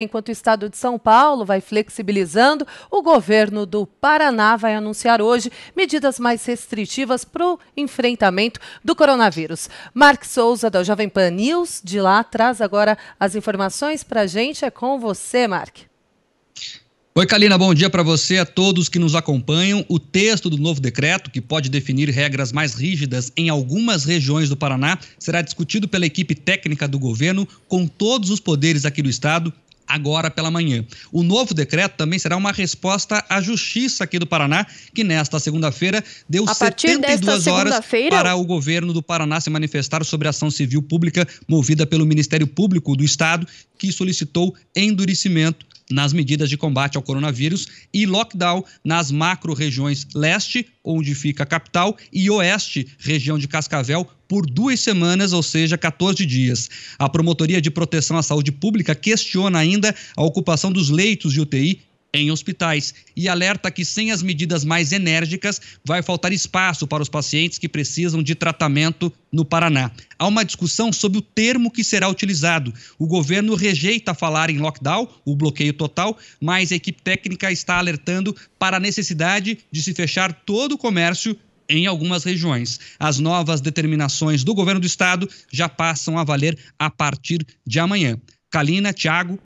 Enquanto o estado de São Paulo vai flexibilizando, o governo do Paraná vai anunciar hoje medidas mais restritivas para o enfrentamento do coronavírus. Mark Souza, da Jovem Pan News, de lá, traz agora as informações para a gente. É com você, Mark. Oi, Kalina, bom dia para você, a todos que nos acompanham. O texto do novo decreto, que pode definir regras mais rígidas em algumas regiões do Paraná, será discutido pela equipe técnica do governo, com todos os poderes aqui do estado agora pela manhã. O novo decreto também será uma resposta à Justiça aqui do Paraná, que nesta segunda-feira deu 72 horas para o governo do Paraná se manifestar sobre a ação civil pública movida pelo Ministério Público do Estado, que solicitou endurecimento nas medidas de combate ao coronavírus e lockdown nas macro-regiões leste, onde fica a capital, e oeste, região de Cascavel, por duas semanas, ou seja, 14 dias. A Promotoria de Proteção à Saúde Pública questiona ainda a ocupação dos leitos de UTI em hospitais e alerta que, sem as medidas mais enérgicas, vai faltar espaço para os pacientes que precisam de tratamento no Paraná. Há uma discussão sobre o termo que será utilizado. O governo rejeita falar em lockdown, o bloqueio total, mas a equipe técnica está alertando para a necessidade de se fechar todo o comércio em algumas regiões. As novas determinações do governo do estado já passam a valer a partir de amanhã. Kalina, Thiago,